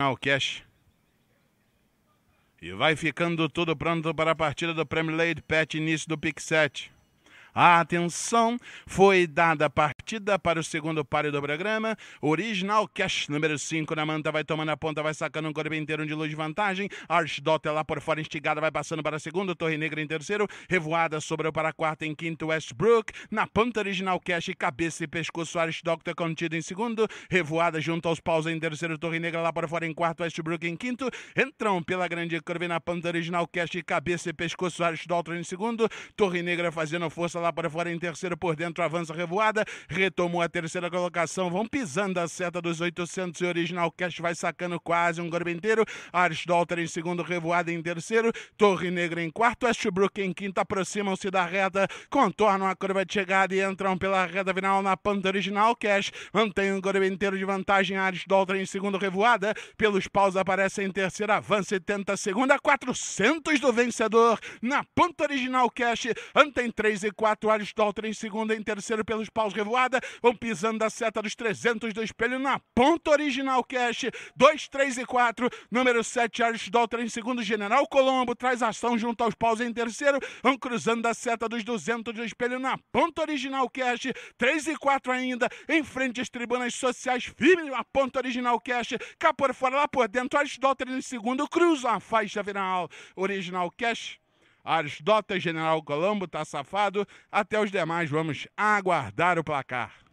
Ah, o cash. E vai ficando tudo pronto para a partida do Premier League Pet, início do Pick 7. A atenção foi dada a partida para o segundo páreo do programa. Original Cash, número 5 na manta, vai tomando a ponta, vai sacando um corpo inteiro de luz de vantagem. é lá por fora, instigada, vai passando para a segunda. Torre Negra em terceiro. Revoada sobrou para quarta em quinto, Westbrook. Na ponta, Original Cash, cabeça e pescoço. Archdota é contido em segundo. Revoada junto aos paus em terceiro. Torre Negra lá por fora em quarto, Westbrook em quinto. Entram pela grande curva na ponta, Original Cash, cabeça e pescoço. Archdota em segundo. Torre Negra fazendo força lá para fora em terceiro por dentro, avança revoada, retomou a terceira colocação, vão pisando a seta dos 800 e original cash vai sacando quase um gorbo inteiro, Ars Dolter em segundo, revoada em terceiro, Torre Negra em quarto, Westbrook em quinto, aproximam-se da reta, contornam a curva de chegada e entram pela reta final na panta original cash, mantém um gorbo inteiro de vantagem, ares Dolter em segundo, revoada, pelos paus aparece em terceiro, avança e tenta a segunda, 400 do vencedor, na panta original cash, Anten 3 e 4 4, em segunda, em terceiro pelos paus revoada, vão pisando da seta dos 300 do espelho na ponta original cash, 2, 3 e 4, número 7, Aristóteles em segundo, General Colombo traz ação junto aos paus em terceiro, vão cruzando da seta dos 200 do espelho na ponta original cash, 3 e 4 ainda, em frente às tribunas sociais, firme na ponta original cash, cá por fora, lá por dentro, Aristóteles em segundo, cruza a faixa final, original cash Aristóteles, General Colombo, tá safado. Até os demais, vamos aguardar o placar.